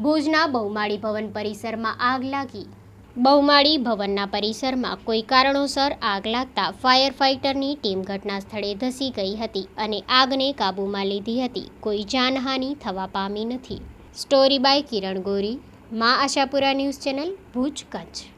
ભુજના બહુમાળી ભવન પરિસરમાં આગ લાગી બહુમાળી ભવનના પરિસરમાં કોઈ કારણોસર આગ લાગતા ફાયર ફાઇટરની ટીમ ઘટના સ્થળે ધસી ગઈ હતી અને આગને કાબૂમાં લીધી હતી કોઈ જાનહાનિ થવા પામી નથી story by Kiran Gori Maa Ashapura news channel Bhuj Kutch